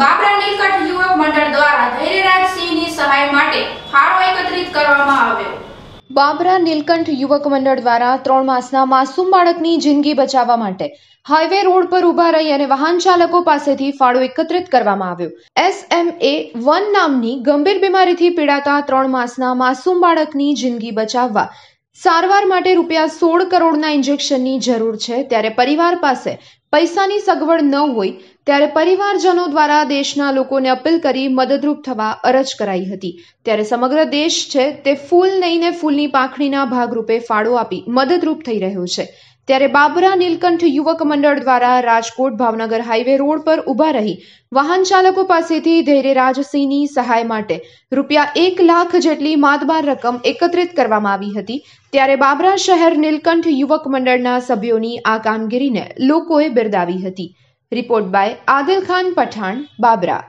બાબરા નીલકંઠ યુવક મંડળ દ્વારા ધૈર્યરાજસિંહની સહાય માટે ફાળો એકત્રિત કરવામાં આવ્યો બાબરા નીલકંઠ યુવક મંડળ દ્વારા ત્રણ માસના માસૂમ બાળકની જિંદગી બચાવવા માટે હાઈવે રોડ પર ઉભા રહી અને વાહન ચાલકો પાસેથી ફાળો એકત્રિત કરવામાં આવ્યો એસ એમ એ વન નામની ગંભીર બીમારીથી પીડાતા ત્રણ માસના માસૂમ બાળકની જિંદગી બચાવવા સારવાર માટે રૂપિયા સોળ કરોડના ઇન્જેક્શનની જરૂર છે ત્યારે પરિવાર પાસે પૈસાની સગવડ ન હોય ત્યારે પરિવારજનો દ્વારા દેશના લોકોને અપીલ કરી મદદરૂપ થવા અરજ કરાઈ હતી ત્યારે સમગ્ર દેશ છે તે ફૂલ નહીં ફૂલની પાંખડીના ભાગરૂપે ફાળો આપી મદદરૂપ થઈ રહ્યો છે ત્યારે બાબરા નીલકંઠ યુવક મંડળ દ્વારા રાજકોટ ભાવનગર હાઈવે રોડ પર ઊભા રહી વાહન ચાલકો પાસેથી ધૈર્યરાજસિંહની સહાય માટે રૂપિયા એક લાખ જેટલી માતબાર રકમ એકત્રિત કરવામાં આવી હતી ત્યારે બાબરા શહેર નીલકંઠ યુવક મંડળના સભ્યોની આ કામગીરીને લોકોએ બિરદાવી હતી રિપોર્ટ બાય આદિલ ખાન પઠાણ બાબરા